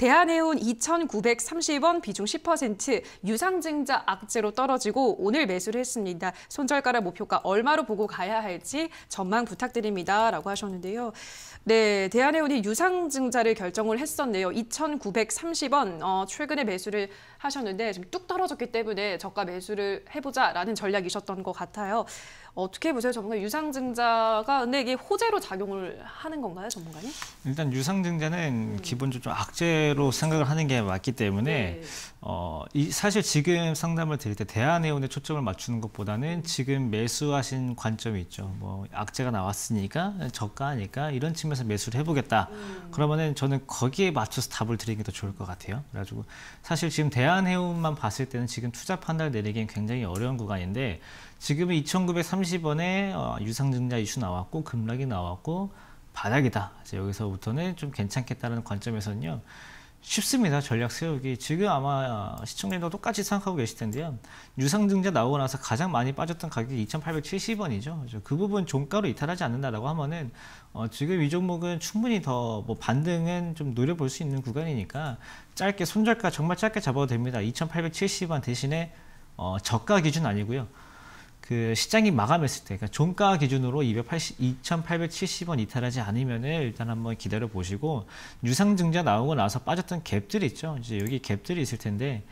대한해운 2,930원 비중 10% 유상증자 악재로 떨어지고 오늘 매수를 했습니다. 손절가라 목표가 얼마로 보고 가야 할지 전망 부탁드립니다. 라고 하셨는데요. 네, 대한해운이 유상증자를 결정을 했었네요. 2,930원 어, 최근에 매수를 하셨는데 지금 뚝 떨어졌기 때문에 저가 매수를 해보자라는 전략이셨던 것 같아요. 어떻게 보세요, 전문가? 유상증자가 근데 이게 호재로 작용을 하는 건가요, 전문가님? 일단 유상증자는 음. 기본적으로 좀 악재로 생각을 하는 게 맞기 때문에 네. 어, 이 사실 지금 상담을 드릴 때 대한해운에 초점을 맞추는 것보다는 음. 지금 매수하신 관점이 있죠. 뭐 악재가 나왔으니까 저가니까 이런 측면에서 매수를 해보겠다. 음. 그러면은 저는 거기에 맞춰서 답을 드리는 게 더 좋을 것 같아요. 그래가지고 사실 지금 대한 대한해운만 봤을 때는 지금 투자 판단을 내리기엔 굉장히 어려운 구간인데 지금은 2,930원에 어, 유상증자 이슈 나왔고 급락이 나왔고 바닥이다. 이제 여기서부터는 좀 괜찮겠다는 관점에서는요. 쉽습니다. 전략 세우기. 지금 아마 어, 시청자도 똑같이 생각하고 계실 텐데요. 유상증자 나오고 나서 가장 많이 빠졌던 가격이 2,870원이죠. 그 부분 종가로 이탈하지 않는다라고 하면은 어 지금 이 종목은 충분히 더뭐 반등은 좀 노려볼 수 있는 구간이니까 짧게 손절가 정말 짧게 잡아도 됩니다. 2,870원 대신에 어 저가 기준 아니고요. 그 시장이 마감했을 때, 그러니까 종가 기준으로 280, 2,870원 이탈하지 않으면 은 일단 한번 기다려 보시고 유상증자 나오고 나서 빠졌던 갭들 있죠. 이제 여기 갭들이 있을 텐데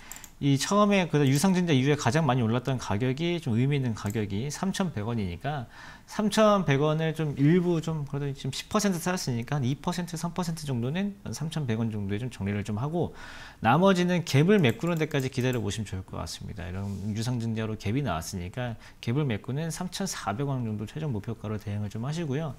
이 처음에 그 유상증자 이후에 가장 많이 올랐던 가격이 좀 의미 있는 가격이 3,100원이니까 3,100원을 좀 일부 좀 그래도 지금 10% 살았으니까 한 2%, 3% 정도는 3,100원 정도에 좀 정리를 좀 하고 나머지는 갭을 메꾸는 데까지 기다려 보시면 좋을 것 같습니다. 이런 유상증자로 갭이 나왔으니까 갭을 메꾸는 3,400원 정도 최종 목표가로 대응을 좀 하시고요.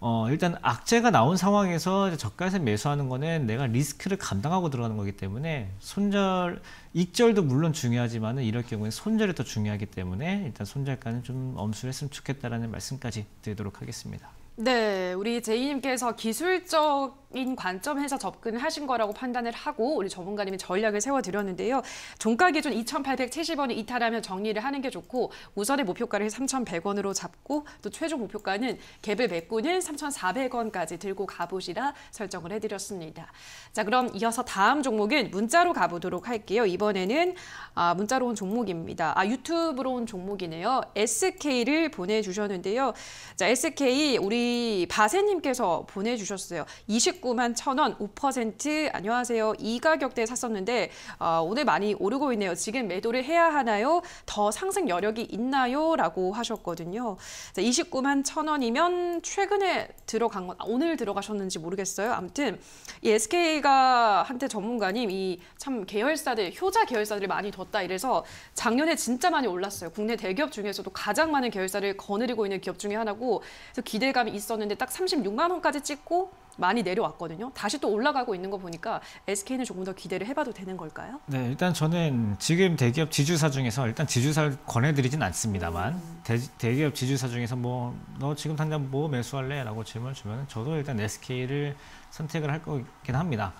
어, 일단 악재가 나온 상황에서 저가에서 매수하는 거는 내가 리스크를 감당하고 들어가는 거기 때문에 손절, 익절도 물론 중요하지만 이럴 경우에 손절이 더 중요하기 때문에 일단 손절가는 좀 엄수를 했으면 좋겠다라는 말씀까지 드리도록 하겠습니다. 네, 우리 제이님께서 기술적 인 관점에서 접근을 하신 거라고 판단을 하고 우리 전문가님이 전략을 세워드렸는데요. 종가 기준 2,870원을 이탈하면 정리를 하는 게 좋고 우선의 목표가를 3,100원으로 잡고 또 최종 목표가는 갭을 메꾸는 3,400원까지 들고 가보시라 설정을 해드렸습니다. 자 그럼 이어서 다음 종목은 문자로 가보도록 할게요. 이번에는 아, 문자로 온 종목입니다. 아 유튜브로 온 종목이네요. SK를 보내주셨는데요. 자 SK 우리 바세님께서 보내주셨어요. 29 19만 1,000원 5% 안녕하세요. 이 가격대에 샀었는데 어, 오늘 많이 오르고 있네요. 지금 매도를 해야 하나요? 더 상승 여력이 있나요? 라고 하셨거든요. 자, 29만 1,000원이면 최근에 들어간 건 오늘 들어가셨는지 모르겠어요. 아무튼 이 SK가 한테 전문가님 이 참 계열사들 효자 계열사들이 많이 뒀다 이래서 작년에 진짜 많이 올랐어요. 국내 대기업 중에서도 가장 많은 계열사를 거느리고 있는 기업 중에 하나고 기대감이 있었는데 딱 36만 원까지 찍고 많이 내려왔거든요. 다시 또 올라가고 있는 거 보니까 SK는 조금 더 기대를 해봐도 되는 걸까요? 네, 일단 저는 지금 대기업 지주사 중에서 일단 지주사를 권해드리진 않습니다만 음. 대, 기업 지주사 중에서 뭐 너 지금 당장 뭐 매수할래?라고 질문을 주면 저도 일단 SK를 선택을 할 거긴 합니다.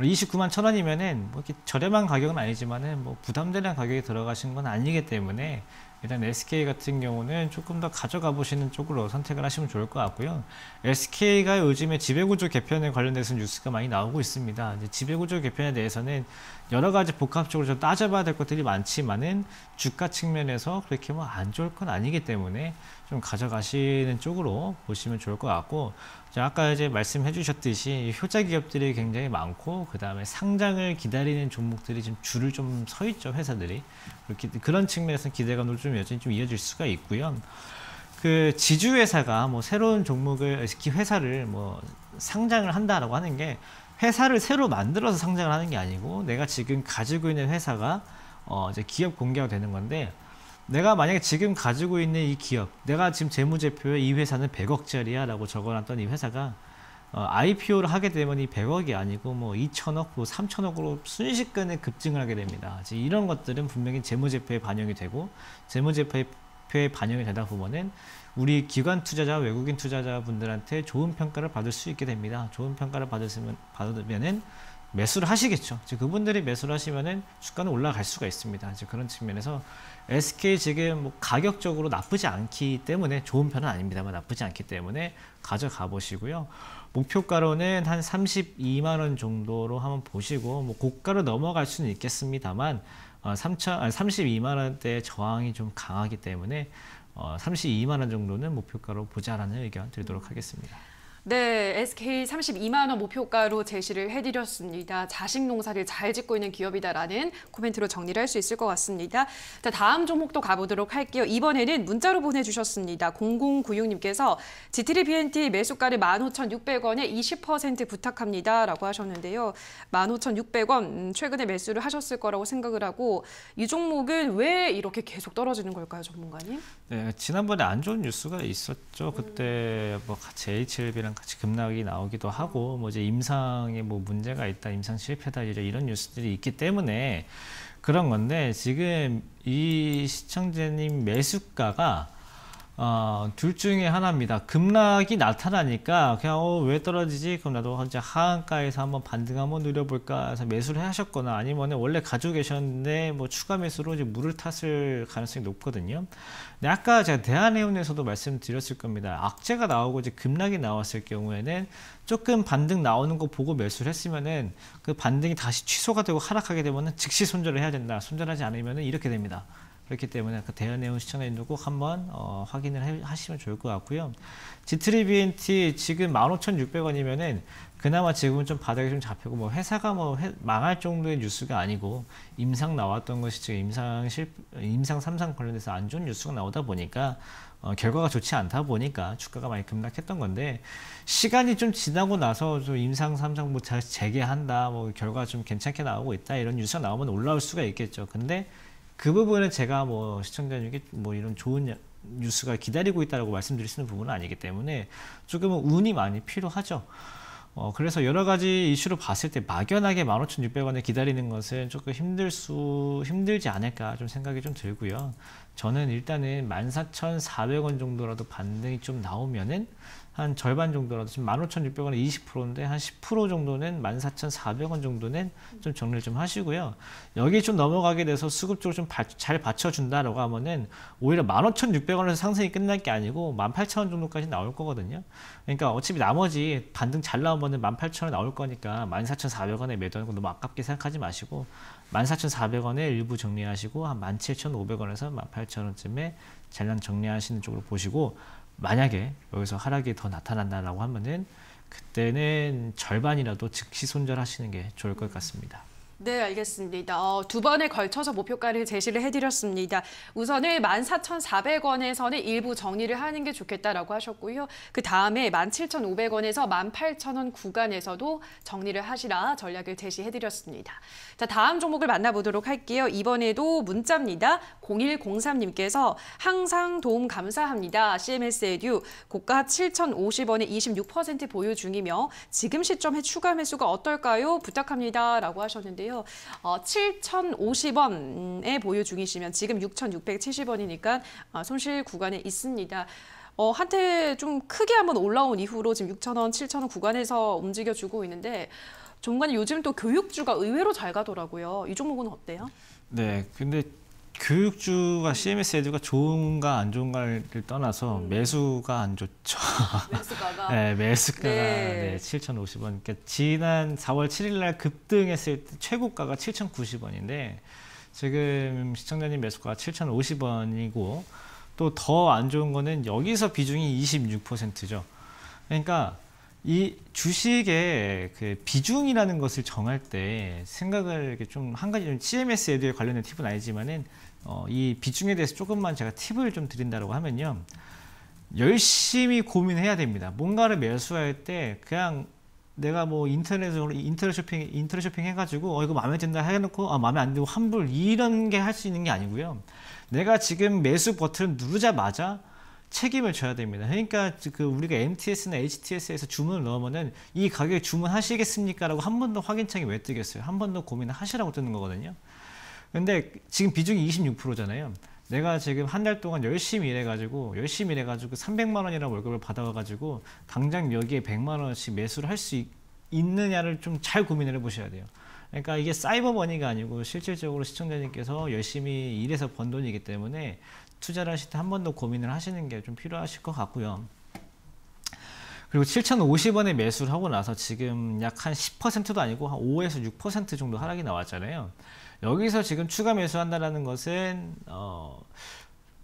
29만 천 원이면은 뭐 이렇게 저렴한 가격은 아니지만은 뭐 부담되는 가격에 들어가신 건 아니기 때문에. 음. 일단 SK 같은 경우는 조금 더 가져가 보시는 쪽으로 선택을 하시면 좋을 것 같고요. SK가 요즘에 지배구조 개편에 관련돼서 뉴스가 많이 나오고 있습니다. 지배구조 개편에 대해서는 여러 가지 복합적으로 좀 따져봐야 될 것들이 많지만은 주가 측면에서 그렇게 뭐 안 좋을 건 아니기 때문에 좀 가져가시는 쪽으로 보시면 좋을 것 같고 아까 이제 말씀해 주셨듯이 효자 기업들이 굉장히 많고 그 다음에 상장을 기다리는 종목들이 지금 줄을 좀 서 있죠 회사들이 그렇게 그런 측면에서 기대감도 좀 여전히 좀 이어질 수가 있고요 그 지주회사가 뭐 새로운 종목을 특히 회사를 뭐 상장을 한다라고 하는 게 회사를 새로 만들어서 상장을 하는 게 아니고 내가 지금 가지고 있는 회사가 어 이제 기업 공개가 되는 건데 내가 만약에 지금 가지고 있는 이 기업, 내가 지금 재무제표에 이 회사는 100억짜리야 라고 적어놨던 이 회사가 어, IPO를 하게 되면 이 100억이 아니고 뭐 2천억, 뭐 3천억으로 순식간에 급증을 하게 됩니다. 이런 것들은 분명히 재무제표에 반영이 되고 재무제표에 반영이 되다 보면은 우리 기관 투자자, 외국인 투자자분들한테 좋은 평가를 받을 수 있게 됩니다. 좋은 평가를 받으면 받으면은 매수를 하시겠죠. 이제 그분들이 매수를 하시면은 주가는 올라갈 수가 있습니다. 이제 그런 측면에서 SK 지금 뭐 가격적으로 나쁘지 않기 때문에 좋은 편은 아닙니다만 나쁘지 않기 때문에 가져가 보시고요. 목표가로는 한 32만 원 정도로 한번 보시고 뭐 고가로 넘어갈 수는 있겠습니다만 어, 3천 아니 32만 원대 저항이 좀 강하기 때문에 어, 32만 원 정도는 목표가로 보자라는 의견 드리도록 하겠습니다. 네, SK 32만 원 목표가로 제시를 해드렸습니다. 자식 농사를 잘 짓고 있는 기업이다라는 코멘트로 정리를 할 수 있을 것 같습니다. 자, 다음 종목도 가보도록 할게요. 이번에는 문자로 보내주셨습니다. 0096님께서 GT리 BNT 매수가를 15,600원에 20% 부탁합니다라고 하셨는데요. 15,600원 음, 최근에 매수를 하셨을 거라고 생각을 하고 이 종목은 왜 이렇게 계속 떨어지는 걸까요, 전문가님? 네, 지난번에 안 좋은 뉴스가 있었죠. 그때 음. 뭐 JHLB랑 임상 같이 급락이 나오기도 하고 뭐 이제 임상에 뭐 문제가 있다, 임상 실패다 이런 뉴스들이 있기 때문에 그런 건데 지금 이 시청자님 매수가가 어, 둘 중에 하나입니다. 급락이 나타나니까 그냥 어, 왜 떨어지지? 그럼 나도 현재 하한가에서 한번 반등 한번 누려볼까 해서 매수를 하셨거나 아니면 원래 가지고 계셨는데 뭐 추가 매수로 이제 물을 탔을 가능성이 높거든요. 근데 아까 제가 대한해운에서도 말씀드렸을 겁니다. 악재가 나오고 이제 급락이 나왔을 경우에는 조금 반등 나오는 거 보고 매수를 했으면은 그 반등이 다시 취소가 되고 하락하게 되면은 즉시 손절을 해야 된다. 손절하지 않으면은 이렇게 됩니다. 그렇기 때문에 그 대여 내용 시청해 놓고 한번 어, 확인을 해, 하시면 좋을 것 같고요. G3 BNT 지금 15,600원이면은 그나마 지금은 좀 바닥이 좀 잡히고 뭐 회사가 뭐 해, 망할 정도의 뉴스가 아니고 임상 나왔던 것이 지금 임상 실 임상 삼상 관련돼서 안 좋은 뉴스가 나오다 보니까 어, 결과가 좋지 않다 보니까 주가가 많이 급락했던 건데 시간이 좀 지나고 나서 좀 임상 삼상 뭐 재개한다 뭐 결과 좀 괜찮게 나오고 있다 이런 뉴스가 나오면 올라올 수가 있겠죠. 근데 그부분은 제가 뭐 시청자님께 뭐 이런 좋은 뉴스가 기다리고 있다라고 말씀드릴 수 있는 부분은 아니기 때문에 조금은 운이 많이 필요하죠. 어, 그래서 여러 가지 이슈로 봤을 때 막연하게 15,600원에 기다리는 것은 조금 힘들 수, 힘들지 않을까 좀 생각이 좀 들고요. 저는 일단은 14,400원 정도라도 반등이 좀 나오면은 한 절반 정도라도 지금 15,600원에 20%인데 한 10% 정도는 14,400원 정도는 좀 정리를 좀 하시고요. 여기 좀 넘어가게 돼서 수급 쪽을 좀잘 받쳐준다라고 하면은 오히려 15,600원에서 상승이 끝날 게 아니고 18,000원 정도까지 나올 거거든요. 그러니까 어차피 나머지 반등 잘 나오면은 18,000원 나올 거니까 14,400원에 매도하는 거 너무 아깝게 생각하지 마시고 14,400원에 일부 정리하시고 한 17,500원에서 18,000원쯤에 잔량 정리하시는 쪽으로 보시고 만약에 여기서 하락이 더 나타난다라고 하면은 그때는 절반이라도 즉시 손절하시는 게 좋을 것 같습니다. 네, 알겠습니다. 어, 두 번에 걸쳐서 목표가를 제시를 해드렸습니다. 우선은 14,400원에서는 일부 정리를 하는 게 좋겠다라고 하셨고요. 그 다음에 17,500원에서 18,000원 구간에서도 정리를 하시라 전략을 제시해드렸습니다. 자, 다음 종목을 만나보도록 할게요. 이번에도 문자입니다. 0103님께서 항상 도움 감사합니다. CMS 에듀 고가 7,050원에 26% 보유 중이며 지금 시점에 추가 매수가 어떨까요? 부탁합니다. 라고 하셨는데요. 있고요. 어, 7,050원에 보유 중이시면 지금 6,670원이니까 어, 손실 구간에 있습니다. 어, 한때 좀 크게 한번 올라온 이후로 지금 6,000원, 7,000원 구간에서 움직여주고 있는데 종관이 요즘 또 교육주가 의외로 잘 가더라고요. 이 종목은 어때요? 네, 근데 교육주가 CMS 에드가 좋은가 안 좋은가를 떠나서 음. 매수가 안 좋죠. 매수가가? 네, 매수가가 네. 네, 7,050원. 그러니까 지난 4월 7일 날 급등했을 때 최고가가 7,090원인데 지금 시청자님 매수가 7,050원이고 또 더 안 좋은 거는 여기서 비중이 26%죠. 그러니까 이 주식의 그 비중이라는 것을 정할 때 생각을 이렇게 좀 한 가지 좀 CMS에 대해 관련된 팁은 아니지만은 어, 이 비중에 대해서 조금만 제가 팁을 좀 드린다라고 하면요. 열심히 고민해야 됩니다. 뭔가를 매수할 때 그냥 내가 뭐 인터넷으로 인터넷 쇼핑 인터넷 쇼핑 해가지고 어 이거 마음에 든다 해놓고 아 마음에 안 들고 환불 이런 게 할 수 있는 게 아니고요. 내가 지금 매수 버튼을 누르자마자 책임을 져야 됩니다. 그러니까 그 우리가 MTS나 HTS에서 주문을 넣으면은 이 가격에 주문하시겠습니까라고 한 번 더 확인창이 왜 뜨겠어요? 한 번 더 고민을 하시라고 뜨는 거거든요. 근데 지금 비중이 26%잖아요. 내가 지금 한 달 동안 열심히 일해가지고 열심히 일해가지고 300만 원이나 월급을 받아가지고 당장 여기에 100만 원씩 매수를 할 수 있느냐를 좀 잘 고민을 해보셔야 돼요. 그러니까 이게 사이버 머니가 아니고 실질적으로 시청자님께서 열심히 일해서 번 돈이기 때문에 투자를 하실 때 한 번 더 고민을 하시는 게 좀 필요하실 것 같고요. 그리고 7,050원에 매수를 하고 나서 지금 약 한 10%도 아니고 한 5에서 6% 정도 하락이 나왔잖아요. 여기서 지금 추가 매수한다라는 것은 어,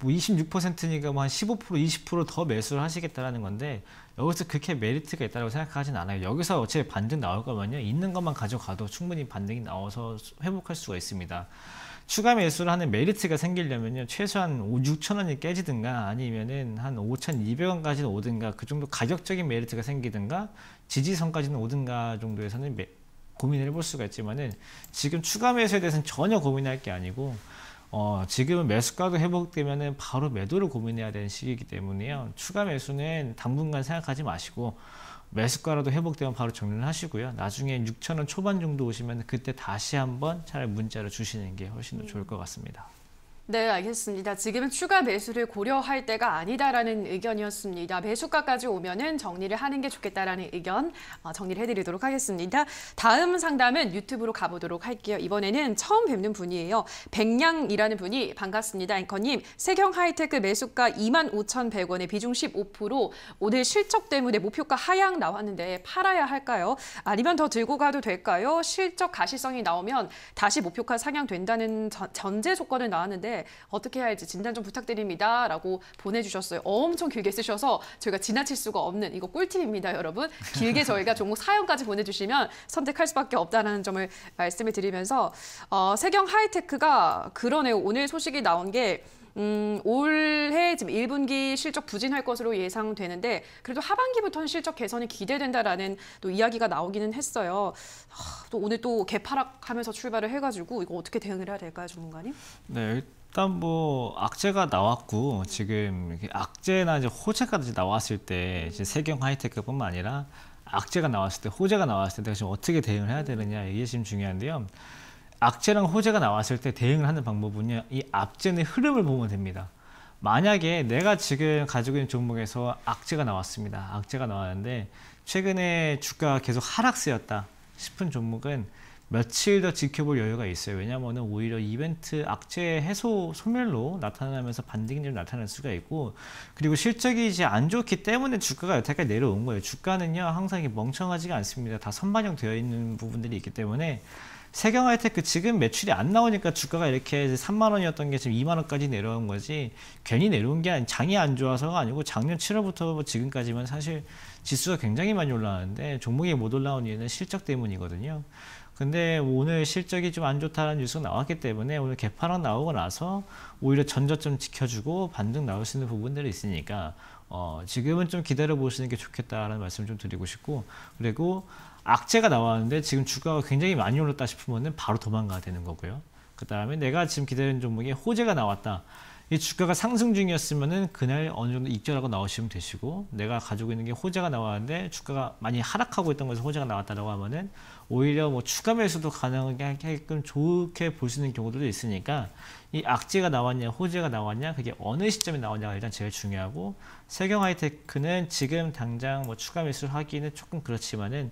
뭐 26%니까 뭐한 15%, 20%더 매수를 하시겠다라는 건데 여기서 그렇게 메리트가 있다고 생각하진 않아요. 여기서 어차피 반등 나올 거면요. 있는 것만 가져가도 충분히 반등이 나와서 회복할 수가 있습니다. 추가 매수를 하는 메리트가 생기려면요. 최소한 5, 6천원이 깨지든가 아니면은 한 5,200원까지는 오든가 그 정도 가격적인 메리트가 생기든가 지지선까지는 오든가 정도에서는 매, 고민을 해볼 수가 있지만은 지금 추가 매수에 대해서는 전혀 고민할 게 아니고 어, 지금은 매수가도 회복되면은 바로 매도를 고민해야 되는 시기이기 때문에요. 추가 매수는 당분간 생각하지 마시고 매수가라도 회복되면 바로 정리를 하시고요. 나중에 6천원 초반 정도 오시면 그때 다시 한번 차라리 문자를 주시는 게 훨씬 더 네. 좋을 것 같습니다. 네, 알겠습니다. 지금은 추가 매수를 고려할 때가 아니다라는 의견이었습니다. 매수가까지 오면은 정리를 하는 게 좋겠다라는 의견 어, 정리를 해드리도록 하겠습니다. 다음 상담은 유튜브로 가보도록 할게요. 이번에는 처음 뵙는 분이에요. 백냥이라는 분이 반갑습니다. 앵커님, 세경 하이테크 매수가 25,100원에 비중 15% 오늘 실적 때문에 목표가 하향 나왔는데 팔아야 할까요? 아니면 더 들고 가도 될까요? 실적 가시성이 나오면 다시 목표가 상향된다는 전제 조건을 나왔는데 어떻게 해야 할지 진단 좀 부탁드립니다. 라고 보내주셨어요. 엄청 길게 쓰셔서 저희가 지나칠 수가 없는 이거 꿀팁입니다, 여러분. 길게 저희가 종목 사연까지 보내주시면 선택할 수밖에 없다는 점을 말씀을 드리면서 어, 세경 하이테크가 그러네요. 오늘 소식이 나온 게 음, 올해 지금 1분기 실적 부진할 것으로 예상되는데 그래도 하반기부터는 실적 개선이 기대된다라는 또 이야기가 나오기는 했어요. 하, 또 오늘 또 개파락하면서 출발을 해가지고 이거 어떻게 대응을 해야 될까요, 전문가님? 네, 일단 뭐 악재가 나왔고 지금 악재나 이제 호재까지 나왔을 때 이제 세경 하이테크뿐만 아니라 악재가 나왔을 때 호재가 나왔을 때 지금 어떻게 대응을 해야 되느냐 이게 지금 중요한데요. 악재랑 호재가 나왔을 때 대응을 하는 방법은요. 이악재의 흐름을 보면 됩니다. 만약에 내가 지금 가지고 있는 종목에서 악재가 나왔습니다. 악재가 나왔는데 최근에 주가 가 계속 하락세였다 싶은 종목은 며칠 더 지켜볼 여유가 있어요. 왜냐하면 오히려 이벤트 악재 해소 소멸로 나타나면서 반등이 나타날 수가 있고 그리고 실적이 이제 안 좋기 때문에 주가가 여태까지 내려온 거예요. 주가는요 항상 멍청하지가 않습니다. 다 선반영되어 있는 부분들이 있기 때문에 세경하이테크 지금 매출이 안 나오니까 주가가 이렇게 3만 원이었던 게 지금 2만 원까지 내려온 거지 괜히 내려온 게 아니 장이 안 좋아서가 아니고 작년 7월부터 뭐 지금까지만 사실 지수가 굉장히 많이 올라왔는데 종목이 못 올라온 이유는 실적 때문이거든요. 근데 오늘 실적이 좀 안 좋다는 뉴스가 나왔기 때문에 오늘 개파락 나오고 나서 오히려 전저점 지켜주고 반등 나올 수 있는 부분들이 있으니까 어 지금은 좀 기다려 보시는 게 좋겠다라는 말씀을 좀 드리고 싶고 그리고 악재가 나왔는데 지금 주가가 굉장히 많이 올랐다 싶으면 바로 도망가야 되는 거고요. 그 다음에 내가 지금 기다리는 종목에 호재가 나왔다. 이 주가가 상승 중이었으면 그날 어느 정도 익절하고 나오시면 되시고 내가 가지고 있는 게 호재가 나왔는데 주가가 많이 하락하고 있던 것에서 호재가 나왔다라고 하면은 오히려 뭐 추가 매수도 가능하게끔 좋게 볼 수 있는 경우들도 있으니까 이 악재가 나왔냐 호재가 나왔냐 그게 어느 시점에 나왔냐가 일단 제일 중요하고 세경 하이테크는 지금 당장 뭐 추가 매수를 하기는 조금 그렇지만은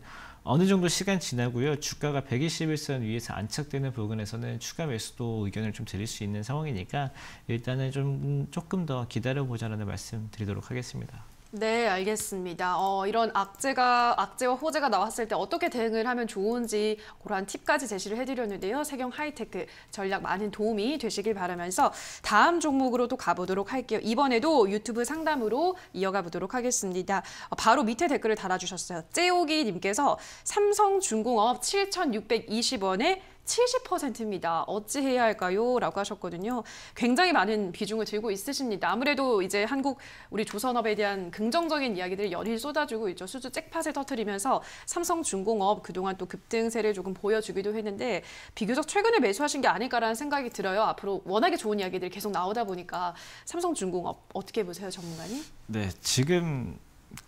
어느 정도 시간 지나고요. 주가가 121선 위에서 안착되는 부분에서는 추가 매수도 의견을 좀 드릴 수 있는 상황이니까 일단은 좀 조금 더 기다려보자라는 말씀 드리도록 하겠습니다. 네, 알겠습니다. 어, 이런 악재가 악재와 호재가 나왔을 때 어떻게 대응을 하면 좋은지 그러한 팁까지 제시를 해드렸는데요. 세경 하이테크 전략 많은 도움이 되시길 바라면서 다음 종목으로 또 가보도록 할게요. 이번에도 유튜브 상담으로 이어가 보도록 하겠습니다. 어, 바로 밑에 댓글을 달아주셨어요. 째오기 님께서 삼성중공업 7,620원에 70%입니다. 어찌해야 할까요? 라고 하셨거든요. 굉장히 많은 비중을 들고 있으십니다. 아무래도 이제 한국 우리 조선업에 대한 긍정적인 이야기들을 연일 쏟아주고 있죠. 수주 잭팟을 터트리면서 삼성중공업 그동안 또 급등세를 조금 보여주기도 했는데 비교적 최근에 매수하신 게 아닐까라는 생각이 들어요. 앞으로 워낙에 좋은 이야기들이 계속 나오다 보니까 삼성중공업 어떻게 보세요, 전문가님? 네, 지금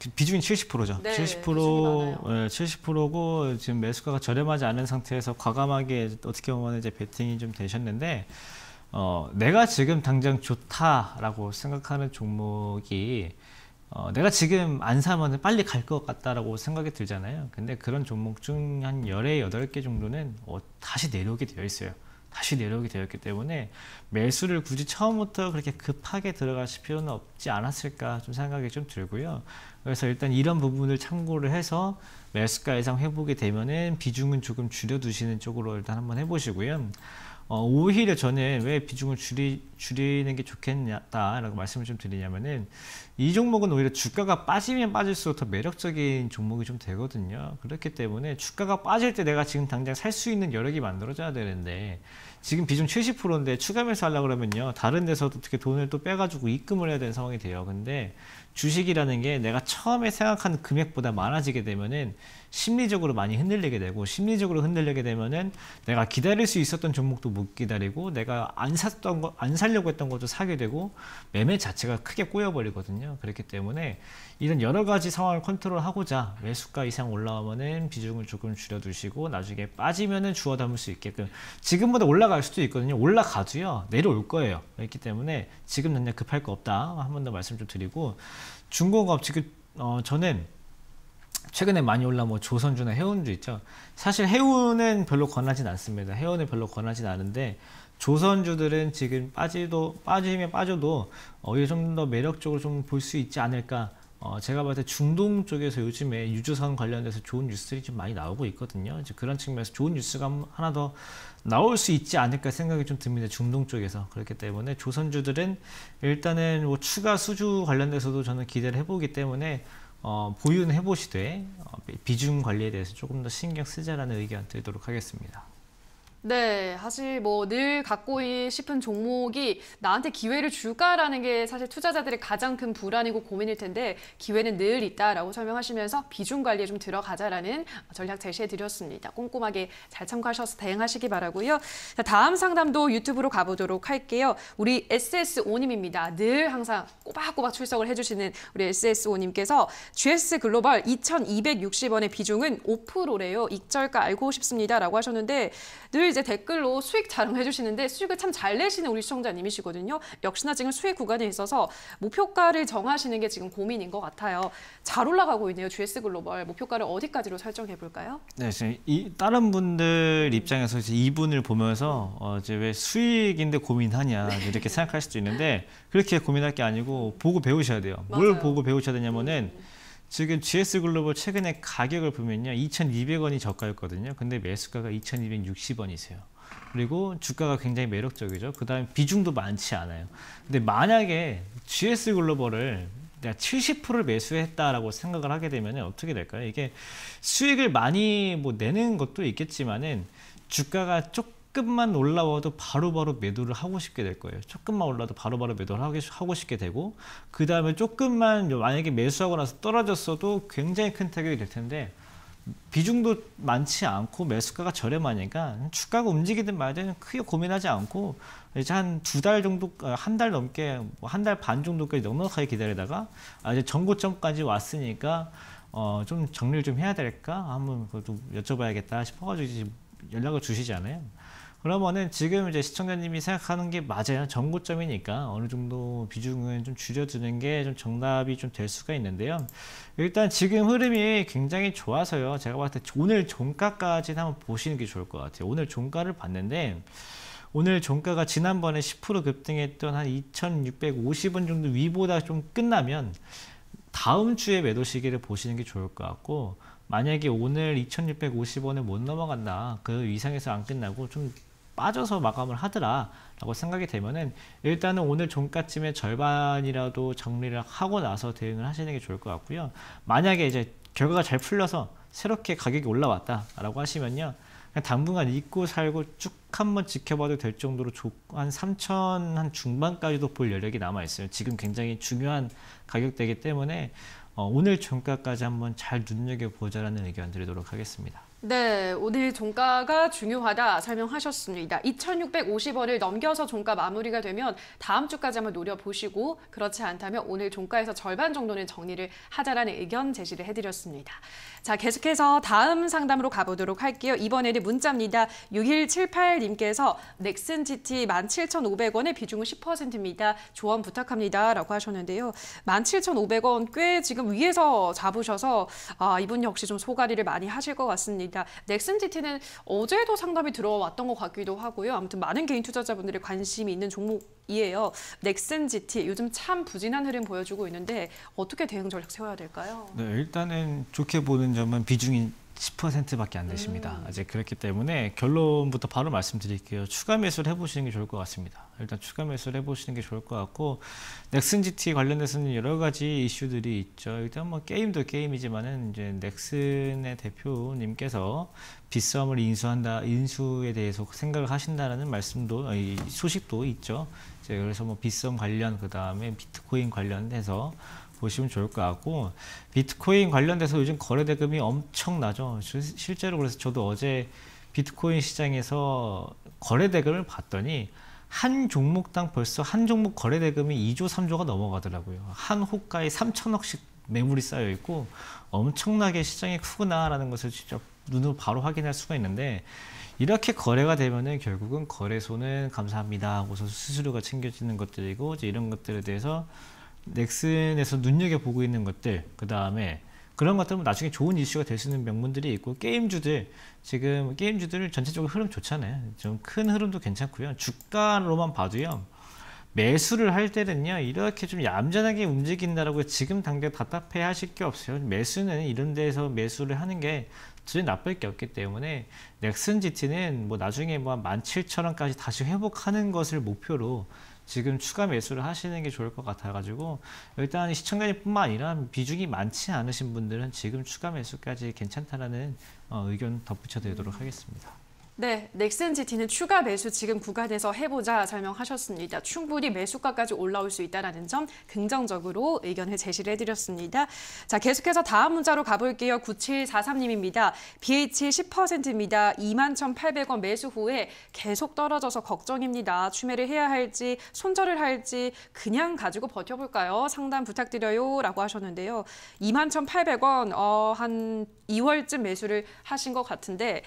그 비중이 70%죠. 네, 70% 네, 70%고 지금 매수가가 저렴하지 않은 상태에서 과감하게 어떻게 보면 이제 베팅이 좀 되셨는데 어, 내가 지금 당장 좋다라고 생각하는 종목이 어, 내가 지금 안 사면 빨리 갈 것 같다라고 생각이 들잖아요. 근데 그런 종목 중 한 열에 여덟 개 정도는 어, 다시 내려오게 되어 있어요. 다시 내려오게 되었기 때문에 매수를 굳이 처음부터 그렇게 급하게 들어가실 필요는 없지 않았을까 좀 생각이 좀 들고요. 그래서 일단 이런 부분을 참고를 해서 매수가 예상 회복이 되면은 비중은 조금 줄여두시는 쪽으로 일단 한번 해보시고요. 어, 오히려 저는 왜 비중을 줄이, 줄이는 게 좋겠냐라고 말씀을 좀 드리냐면은 이 종목은 오히려 주가가 빠지면 빠질수록 더 매력적인 종목이 좀 되거든요. 그렇기 때문에 주가가 빠질 때 내가 지금 당장 살 수 있는 여력이 만들어져야 되는데 지금 비중 70%인데 추가 매수 하려고 그러면요. 다른 데서 도 어떻게 돈을 또 빼가지고 입금을 해야 되는 상황이 돼요. 근데 주식이라는 게 내가 처음에 생각한 금액보다 많아지게 되면은 심리적으로 많이 흔들리게 되고 심리적으로 흔들리게 되면은 내가 기다릴 수 있었던 종목도 못 기다리고 내가 안 샀던 거 안 살려고 했던 것도 사게 되고 매매 자체가 크게 꼬여버리거든요. 그렇기 때문에 이런 여러 가지 상황을 컨트롤하고자 매수가 이상 올라오면은 비중을 조금 줄여두시고 나중에 빠지면은 주워 담을 수 있게끔 지금보다 올라갈 수도 있거든요. 올라가도요 내려올 거예요. 그렇기 때문에 지금 당장 급할 거 없다. 한 번 더 말씀 좀 드리고 중공업 지금 어, 저는 최근에 많이 올라온 뭐 조선주나 해운주 있죠. 사실 해운은 별로 권하진 않습니다. 해운은 별로 권하진 않은데 조선주들은 지금 빠지도 빠지면 빠져도 어히려좀 더 매력적으로 좀 볼 수 있지 않을까 어, 제가 봤을 때 중동 쪽에서 요즘에 유주상 관련돼서 좋은 뉴스들이 좀 많이 나오고 있거든요. 이제 그런 측면에서 좋은 뉴스가 하나 더 나올 수 있지 않을까 생각이 좀 듭니다. 중동 쪽에서. 그렇기 때문에 조선주들은 일단은 뭐 추가 수주 관련돼서도 저는 기대를 해보기 때문에 어, 보유는 해보시되 어, 비중 관리에 대해서 조금 더 신경 쓰자라는 의견 드리도록 하겠습니다. 네, 사실 뭐 늘 갖고 싶은 종목이 나한테 기회를 줄까라는 게 사실 투자자들의 가장 큰 불안이고 고민일 텐데 기회는 늘 있다라고 설명하시면서 비중 관리에 좀 들어가자라는 전략 제시해 드렸습니다. 꼼꼼하게 잘 참고하셔서 대응하시기 바라고요. 자, 다음 상담도 유튜브로 가보도록 할게요. 우리 SS5님입니다. 늘 항상 꼬박꼬박 출석을 해주시는 우리 SS5님께서 GS 글로벌 2260원의 비중은 5%래요. 익절가 알고 싶습니다라고 하셨는데 늘 이제 댓글로 수익 자랑을 해주시는데 수익을 참 잘 내시는 우리 시청자님이시거든요. 역시나 지금 수익 구간에 있어서 목표가를 정하시는 게 지금 고민인 것 같아요. 잘 올라가고 있네요. GS 글로벌 목표가를 어디까지로 설정해 볼까요? 네, 지금 이, 다른 분들 입장에서 이제 이분을 보면서 어, 이제 왜 수익인데 고민하냐 네. 이렇게 생각할 수도 있는데 그렇게 고민할 게 아니고 보고 배우셔야 돼요. 맞아요. 뭘 보고 배우셔야 되냐면은. 음. 지금 GS 글로벌 최근에 가격을 보면요. 2,200원이 저가였거든요. 근데 매수가가 2,260원이세요. 그리고 주가가 굉장히 매력적이죠. 그 다음에 비중도 많지 않아요. 근데 만약에 GS 글로벌을 내가 70%를 매수했다라고 생각을 하게 되면 어떻게 될까요? 이게 수익을 많이 뭐 내는 것도 있겠지만은 주가가 조금 조금만 올라와도 바로바로 바로 매도를 하고 싶게 될 거예요. 조금만 올라도 바로바로 바로 매도를 하고 싶게 되고 그 다음에 조금만 만약에 매수하고 나서 떨어졌어도 굉장히 큰 타격이 될 텐데 비중도 많지 않고 매수가가 저렴하니까 주가가 움직이든 말든 크게 고민하지 않고 이제 한 두 달 정도, 아, 한달 넘게, 뭐 한달 반 정도까지 넉넉하게 기다리다가 아, 이제 전고점까지 왔으니까 어좀 정리를 좀 해야 될까? 한번 그것도 여쭤봐야겠다 싶어가지고 연락을 주시지 아요 그러면은 지금 이제 시청자님이 생각하는 게 맞아요. 정고점이니까 어느 정도 비중은 좀 줄여주는 게 좀 정답이 좀 될 수가 있는데요. 일단 지금 흐름이 굉장히 좋아서요. 제가 봤을 때 오늘 종가까지 한번 보시는 게 좋을 것 같아요. 오늘 종가를 봤는데 오늘 종가가 지난번에 10% 급등했던 한 2,650원 정도 위보다 좀 끝나면 다음 주에 매도 시기를 보시는 게 좋을 것 같고 만약에 오늘 2 6 5 0원에못 넘어간다 그 이상에서 안 끝나고 좀 빠져서 마감을 하더라 라고 생각이 되면은 일단은 오늘 종가쯤에 절반이라도 정리를 하고 나서 대응을 하시는 게 좋을 것 같고요 만약에 이제 결과가 잘 풀려서 새롭게 가격이 올라왔다 라고 하시면요 당분간 잊고 살고 쭉 한번 지켜봐도 될 정도로 한 3천 한 중반까지도 볼 여력이 남아 있어요. 지금 굉장히 중요한 가격대이기 때문에 어, 오늘 종가까지 한번 잘 눈여겨보자라는 의견 드리도록 하겠습니다. 네, 오늘 종가가 중요하다 설명하셨습니다. 2,650원을 넘겨서 종가 마무리가 되면 다음 주까지 한번 노려보시고 그렇지 않다면 오늘 종가에서 절반 정도는 정리를 하자라는 의견 제시를 해드렸습니다. 자, 계속해서 다음 상담으로 가보도록 할게요. 이번에는 문자입니다. 6178님께서 넥슨 GT 17,500원의 비중은 10%입니다. 조언 부탁합니다. 라고 하셨는데요. 17,500원 꽤 지금 위에서 잡으셔서 아, 이분 역시 좀 소가리를 많이 하실 것 같습니다. 있니다 넥슨 GT는 어제도 상담이 들어왔던 것 같기도 하고요. 아무튼 많은 개인 투자자분들의 관심이 있는 종목이에요. 넥슨 GT 요즘 참 부진한 흐름 보여주고 있는데 어떻게 대응 전략 세워야 될까요? 네, 일단은 좋게 보는 점은 비중이 10%밖에 안 되십니다. 음. 아직 그렇기 때문에 결론부터 바로 말씀드릴게요. 추가 매수를 해보시는 게 좋을 것 같습니다. 일단 추가 매수를 해보시는 게 좋을 것 같고 넥슨 GT 관련해서는 여러 가지 이슈들이 있죠. 일단 뭐 게임도 게임이지만은 이제 넥슨의 대표님께서 비썸을 인수한다 인수에 대해서 생각을 하신다라는 말씀도 소식도 있죠. 이제 그래서 뭐 비썸 관련 그 다음에 비트코인 관련해서 보시면 좋을 것 같고 비트코인 관련돼서 요즘 거래 대금이 엄청나죠. 실제로 그래서 저도 어제 비트코인 시장에서 거래 대금을 봤더니 한 종목당 벌써 한 종목 거래 대금이 2조 3조가 넘어가더라고요. 한 호가에 3천억씩 매물이 쌓여 있고 엄청나게 시장이 크구나라는 것을 직접 눈으로 바로 확인할 수가 있는데 이렇게 거래가 되면은 결국은 거래소는 감사합니다. 하고서 수수료가 챙겨지는 것들이고 이제 이런 것들에 대해서 넥슨에서 눈여겨보고 있는 것들 그 다음에 그런 것들은 뭐 나중에 좋은 이슈가 될 수 있는 명분들이 있고 게임주들 지금 게임주들 전체적으로 흐름 좋잖아요 좀 큰 흐름도 괜찮고요 주가로만 봐도요 매수를 할 때는요 이렇게 좀 얌전하게 움직인다라고 지금 당장 답답해 하실 게 없어요 매수는 이런 데서 매수를 하는 게 전혀 나쁠 게 없기 때문에 넥슨 GT는 뭐 나중에 뭐 17,000원까지 다시 회복하는 것을 목표로 지금 추가 매수를 하시는 게 좋을 것 같아가지고 일단 시청자님뿐만 아니라 비중이 많지 않으신 분들은 지금 추가 매수까지 괜찮다라는 어, 의견 덧붙여드리도록 음. 하겠습니다. 네, 넥센지티는 추가 매수 지금 구간에서 해보자 설명하셨습니다. 충분히 매수가까지 올라올 수 있다는 점 긍정적으로 의견을 제시를 해드렸습니다. 자, 계속해서 다음 문자로 가볼게요. 9743님입니다. BH 10%입니다. 21,800원 매수 후에 계속 떨어져서 걱정입니다. 추매를 해야 할지 손절을 할지 그냥 가지고 버텨볼까요? 상담 부탁드려요 라고 하셨는데요. 21,800원 어, 한 2월쯤 매수를 하신 것 같은데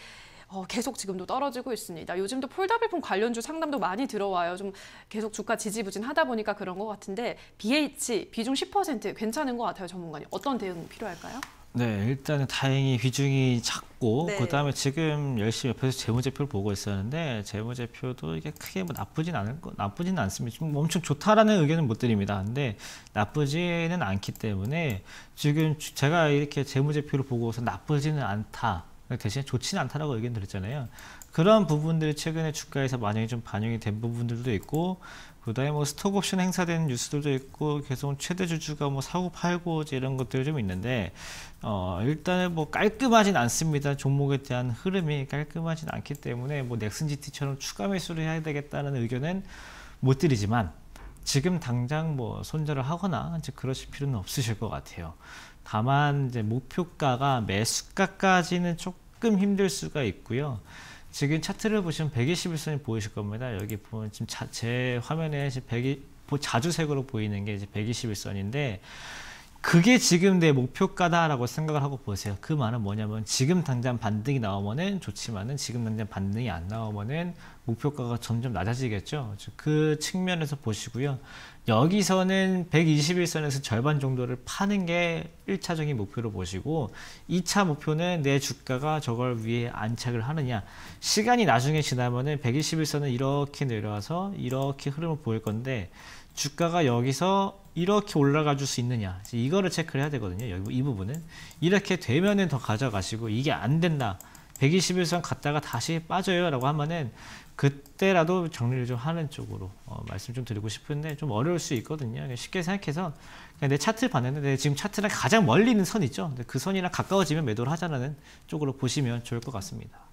어, 계속 지금도 떨어지고 있습니다. 요즘도 폴더블품 관련주 상담도 많이 들어와요. 좀 계속 주가 지지부진하다 보니까 그런 것 같은데 BH 비중 10% 괜찮은 것 같아요, 전문가님. 어떤 대응 필요할까요? 네, 일단은 다행히 비중이 작고 네. 그다음에 지금 열심히 옆에서 재무제표를 보고 있었는데 재무제표도 이게 크게 뭐 나쁘진 않을 거 나쁘진 않습니다. 지금 엄청 좋다라는 의견은 못 드립니다. 근데 나쁘지는 않기 때문에 지금 제가 이렇게 재무제표를 보고서 나쁘지는 않다. 대신 좋지는 않다라고 의견 드렸잖아요. 그런 부분들이 최근에 주가에서 만약좀 반영이 된 부분들도 있고 그다음에 뭐 스톡 옵션 행사되는 뉴스들도 있고 계속 최대 주주가 뭐 사고 팔고 이런 것들좀 있는데 어 일단은 뭐 깔끔하진 않습니다. 종목에 대한 흐름이 깔끔하진 않기 때문에 뭐 넥슨 GT처럼 추가 매수를 해야 되겠다는 의견은 못 드리지만 지금 당장 뭐 손절을 하거나 이제 그러실 필요는 없으실 것 같아요. 다만 이제 목표가가 매수가까지는 조금 조금 힘들 수가 있고요. 지금 차트를 보시면 121선이 보이실 겁니다. 여기 보면 지금 자, 제 화면에 120, 자주색으로 보이는 게 이제 121선인데 그게 지금 내 목표가다라고 생각을 하고 보세요. 그 말은 뭐냐면 지금 당장 반등이 나오면은 좋지만은 지금 당장 반등이 안 나오면은 목표가가 점점 낮아지겠죠. 그 측면에서 보시고요. 여기서는 121선에서 절반 정도를 파는 게 1차적인 목표로 보시고 2차 목표는 내 주가가 저걸 위해 안착을 하느냐 시간이 나중에 지나면은 121선은 이렇게 내려와서 이렇게 흐름을 보일 건데 주가가 여기서 이렇게 올라가 줄 수 있느냐 이거를 체크를 해야 되거든요 여기 이 부분은 이렇게 되면은 더 가져가시고 이게 안 된다 121선 갔다가 다시 빠져요 라고 하면은 그때라도 정리를 좀 하는 쪽으로 어, 말씀 좀 드리고 싶은데 좀 어려울 수 있거든요 쉽게 생각해서 내 차트 봤는데 지금 차트랑 가장 멀리 있는 선 있죠 그 선이랑 가까워지면 매도를 하자는 쪽으로 보시면 좋을 것 같습니다